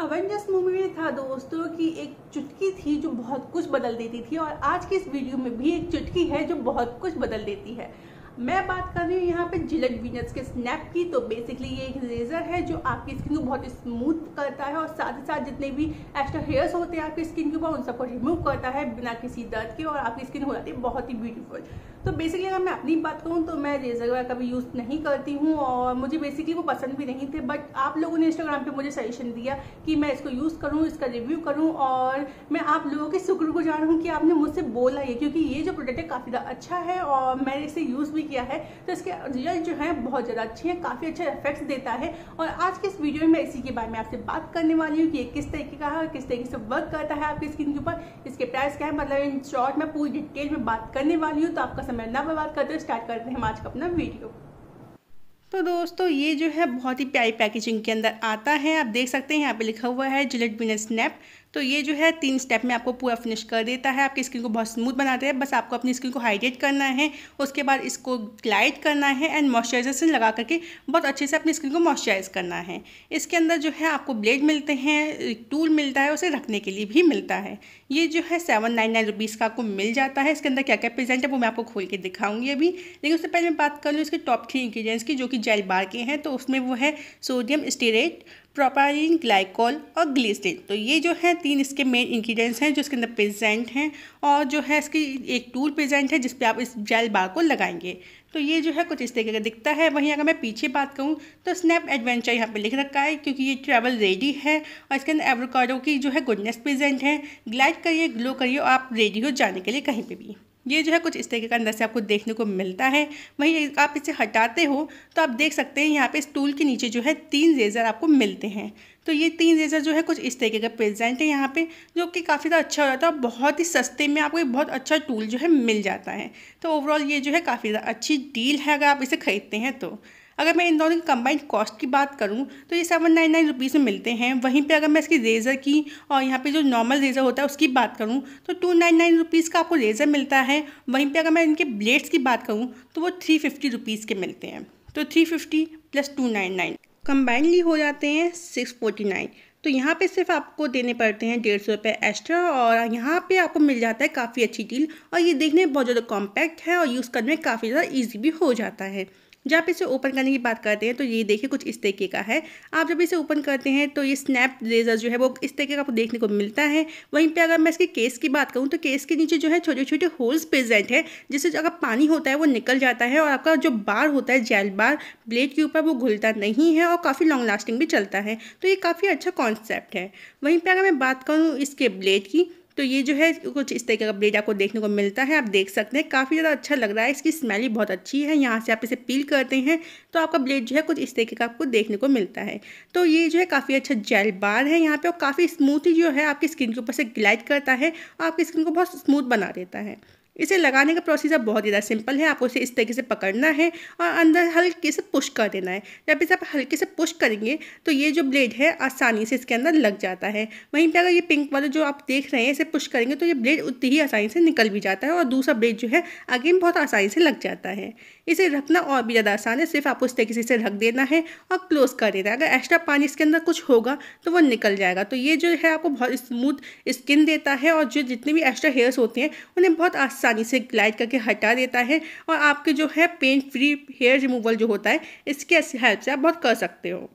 Avengers movie में था दोस्तों कि एक चुटकी थी जो बहुत कुछ बदल देती थी और आज की इस वीडियो में भी एक चुटकी है जो बहुत कुछ बदल देती है मैं बात कर रही हूँ यहाँ पे जिलेट वीनस के स्नैप की तो बेसिकली ये एक रेजर है जो आपकी स्किन को बहुत स्मूथ करता है और साथ ही साथ जितने भी एक्स्ट्रा हेयर्स होते हैं आपकी स्किन के ऊपर उन सबको रिमूव करता है बिना किसी दर्द के और आपकी स्किन हो जाती है बहुत ही ब्यूटीफुल तो बेसिकली अगर मैं अपनी बात करूँ तो मैं रेजर वगैरह कभी यूज़ नहीं करती हूँ और मुझे बेसिकली वो पसंद भी नहीं थे बट आप लोगों ने इंस्टाग्राम पर मुझे सजेशन दिया कि मैं इसको यूज़ करूँ इसका रिव्यू करूँ और मैं आप लोगों के रहा हूँ कि आपने मुझसे बोला ये क्योंकि ये जो प्रोडक्ट है काफ़ी ज़्यादा अच्छा है और मैं इसे यूज़ भी भी किया है तो इसके रिजल्ट जो है बहुत ज़्यादा अच्छे हैं काफ़ी अच्छे इफेक्ट्स देता है और आज के इस वीडियो में मैं इसी के बारे में आपसे बात करने वाली हूँ कि ये किस तरीके का है और किस तरीके से वर्क करता है आपकी स्किन के ऊपर इसके प्राइस क्या है मतलब इन शॉर्ट में पूरी डिटेल में बात करने वाली हूँ तो आपका समय न बर्बाद करते हुए स्टार्ट करते हैं आज का अपना वीडियो तो दोस्तों ये जो है बहुत ही प्यारी पैकेजिंग के अंदर आता है आप देख सकते हैं यहाँ पे लिखा हुआ है जिलेट बिना स्नैप तो ये जो है तीन स्टेप में आपको पूरा फिनिश कर देता है आपकी स्किन को बहुत स्मूथ बनाता है बस आपको अपनी स्किन को हाइड्रेट करना है उसके बाद इसको ग्लाइड करना है एंड मॉइस्चराइजेशन लगा करके बहुत अच्छे से अपनी स्किन को मॉइस्चराइज करना है इसके अंदर जो है आपको ब्लेड मिलते हैं टूल मिलता है उसे रखने के लिए भी मिलता है ये जो है सेवन नाइन नाइन रुपीज़ का आपको मिल जाता है इसके अंदर क्या क्या प्रेजेंट है वो मैं आपको खोल के दिखाऊंगी अभी लेकिन उससे पहले मैं बात कर लूँ इसके टॉप थ्री इंग्रीडियंट्स की जो कि जेल बार के हैं तो उसमें वो है सोडियम स्टेरेट प्रोपाइन ग्लाइकोल और ग्लिसरीन तो ये जो है तीन इसके मेन इंग्रेडिएंट्स हैं जो इसके अंदर प्रेजेंट हैं और जो है इसकी एक टूल प्रेजेंट है जिस पे आप इस जेल बार को लगाएंगे तो ये जो है कुछ इस तरीके का दिखता है वहीं अगर मैं पीछे बात करूँ तो स्नैप एडवेंचर यहाँ पे लिख रखा है क्योंकि ये ट्रैवल रेडी है और इसके अंदर एवरकॉडो की जो है गुडनेस प्रेजेंट है ग्लाइड करिए ग्लो करिए और आप रेडी हो जाने के लिए कहीं पर भी ये जो है कुछ इस तरीके का अंदर से आपको देखने को मिलता है वहीं आप इसे हटाते हो तो आप देख सकते हैं यहाँ पे स्टूल के नीचे जो है तीन रेज़र आपको मिलते हैं तो ये तीन रेज़र जो है कुछ इस तरीके का प्रेजेंट है यहाँ पे जो कि काफ़ी ज़्यादा अच्छा हो जाता है और बहुत ही सस्ते में आपको एक बहुत अच्छा टूल जो है मिल जाता है तो ओवरऑल ये जो है काफ़ी ज़्यादा अच्छी डील है अगर आप इसे ख़रीदते हैं तो अगर मैं इन दोनों की कंबाइंड कॉस्ट की बात करूं तो ये सेवन नाइन नाइन रुपीज़ में मिलते हैं वहीं पे अगर मैं इसकी रेज़र की और यहाँ पे जो नॉर्मल रेज़र होता है उसकी बात करूं तो टू नाइन नाइन रुपीज़ का आपको रेज़र मिलता है वहीं पे अगर मैं इनके ब्लेड्स की बात करूं तो वो थ्री फिफ्टी रुपीज़ के मिलते हैं तो three fifty plus two nine nine combinedly हो जाते हैं सिक्स फोर्टी नाइन तो यहाँ पे सिर्फ आपको देने पड़ते हैं डेढ़ सौ रुपये एक्स्ट्रा और यहाँ पे आपको मिल जाता है काफ़ी अच्छी डील और ये देखने में बहुत ज़्यादा कॉम्पैक्ट है और यूज़ करने में काफ़ी ज़्यादा ईजी भी हो जाता है जब आप इसे ओपन करने की बात करते हैं तो ये देखिए कुछ इस तरीके का है आप जब इसे ओपन करते हैं तो ये स्नैप लेज़र जो है वो इस तरीके का आपको देखने को मिलता है वहीं पर अगर मैं इसके केस की बात करूँ तो केस के नीचे जो है छोटे छोटे होल्स प्रेजेंट है जिससे अगर पानी होता है वो निकल जाता है और आपका जो बार होता है जेल बार ब्लेड के ऊपर वो घुलता नहीं है और काफ़ी लॉन्ग लास्टिंग भी चलता है तो ये काफ़ी अच्छा कॉन्सेप्ट है वहीं पर अगर मैं बात करूँ इसके ब्लेड की तो ये जो है कुछ इस तरीके का ब्लेड आपको देखने को मिलता है आप देख सकते हैं काफ़ी ज़्यादा अच्छा लग रहा है इसकी स्मेल बहुत अच्छी है यहाँ से आप इसे पील करते हैं तो आपका ब्लेड जो है कुछ इस तरीके का आपको देखने को मिलता है तो ये जो है काफ़ी अच्छा जेल बार है यहाँ पर और काफ़ी स्मूथ जो है आपकी स्किन के ऊपर से ग्लाइड करता है और आपकी स्किन को बहुत स्मूथ बना देता है इसे लगाने का प्रोसीजर बहुत ज़्यादा सिंपल है आपको इसे इस तरीके से पकड़ना है और अंदर हल्के से पुश कर देना है जब इसे आप हल्के से पुश करेंगे तो ये जो ब्लेड है आसानी से इसके अंदर लग जाता है वहीं पर अगर ये पिंक वाला जो आप देख रहे हैं इसे पुश करेंगे तो ये ब्लेड उतनी ही आसानी से निकल भी जाता है और दूसरा ब्लेड जो है अगेन बहुत आसानी से लग जाता है इसे रखना और भी ज़्यादा आसान है सिर्फ आपको इस तरीके से इसे रख देना है और क्लोज़ कर देना है अगर एक्स्ट्रा पानी इसके अंदर कुछ होगा तो वो निकल जाएगा तो ये जो है आपको बहुत स्मूथ स्किन देता है और जो जितने भी एक्स्ट्रा हेयर्स होते हैं उन्हें बहुत आसान आसानी से ग्लाइड करके हटा देता है और आपके जो है पेन फ्री हेयर रिमूवल जो होता है इसके हेल्प से आप बहुत कर सकते हो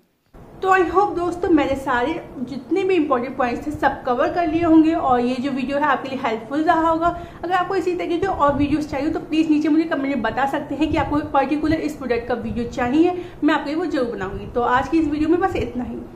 तो आई होप दोस्तों मैंने सारे जितने भी इम्पोर्टेंट पॉइंट्स थे सब कवर कर लिए होंगे और ये जो वीडियो है आपके लिए हेल्पफुल रहा होगा अगर आपको इसी तरीके के और वीडियोस चाहिए तो प्लीज़ नीचे मुझे कमेंट में बता सकते हैं कि आपको पर्टिकुलर इस प्रोडक्ट का वीडियो चाहिए मैं आपके लिए वो जरूर बनाऊंगी तो आज की इस वीडियो में बस इतना ही